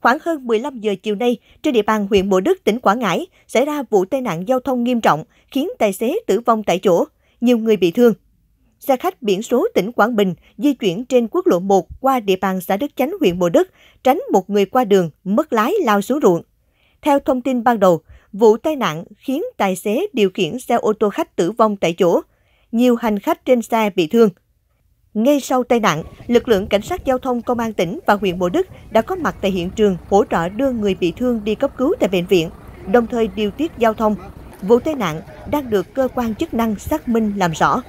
Khoảng hơn 15 giờ chiều nay, trên địa bàn huyện Bộ Đức, tỉnh Quảng Ngãi xảy ra vụ tai nạn giao thông nghiêm trọng khiến tài xế tử vong tại chỗ, nhiều người bị thương. Xe khách biển số tỉnh Quảng Bình di chuyển trên quốc lộ 1 qua địa bàn xã Đức Chánh, huyện Bộ Đức, tránh một người qua đường, mất lái lao xuống ruộng. Theo thông tin ban đầu, vụ tai nạn khiến tài xế điều khiển xe ô tô khách tử vong tại chỗ. Nhiều hành khách trên xe bị thương. Ngay sau tai nạn, lực lượng cảnh sát giao thông công an tỉnh và huyện Bộ Đức đã có mặt tại hiện trường hỗ trợ đưa người bị thương đi cấp cứu tại bệnh viện, đồng thời điều tiết giao thông. Vụ tai nạn đang được cơ quan chức năng xác minh làm rõ.